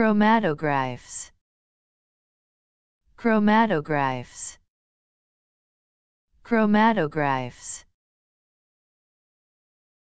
chromatographs chromatographs chromatographs